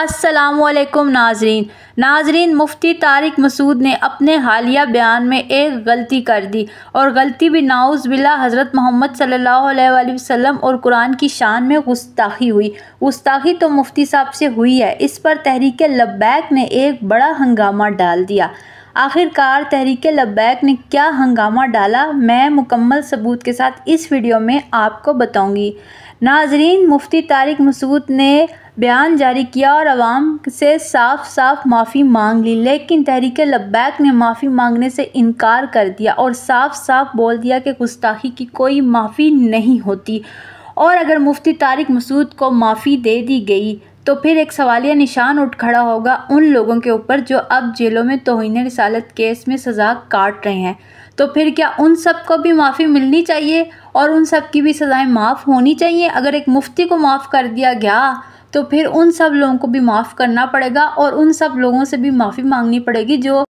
असलकुम नाजरीन नाजरीन मुफ्ती तारिक मसूद ने अपने हालिया बयान में एक गलती कर दी और गलती भी नाउज़ बिल्ला हज़रत मोहम्मद सल्ला वसम और कुरान की शान में गुस्ताखी हुई गुस्ताखी तो मुफ्ती साहब से हुई है इस पर तहरीक लब्बैक ने एक बड़ा हंगामा डाल दिया आखिरकार तहरीक लब्बैक ने क्या हंगामा डाला मैं मुकम्मल सबूत के साथ इस वीडियो में आपको बताऊंगी नाजरीन मुफ्ती तारिक मसूद ने बयान जारी किया और आवाम से साफ साफ माफ़ी मांग ली लेकिन तहरीक लब्बैक ने माफ़ी मांगने से इनकार कर दिया और साफ साफ बोल दिया कि गुस्ताखी की कोई माफ़ी नहीं होती और अगर मुफ्ती तारिक मसूद को माफ़ी दे दी गई तो फिर एक सवालिया निशान उठ खड़ा होगा उन लोगों के ऊपर जो अब जेलों में तोहन रिसालत केस में सज़ा काट रहे हैं तो फिर क्या उन सब को भी माफ़ी मिलनी चाहिए और उन सब की भी सज़ाएं माफ़ होनी चाहिए अगर एक मुफ्ती को माफ़ कर दिया गया तो फिर उन सब लोगों को भी माफ़ करना पड़ेगा और उन सब लोगों से भी माफ़ी मांगनी पड़ेगी जो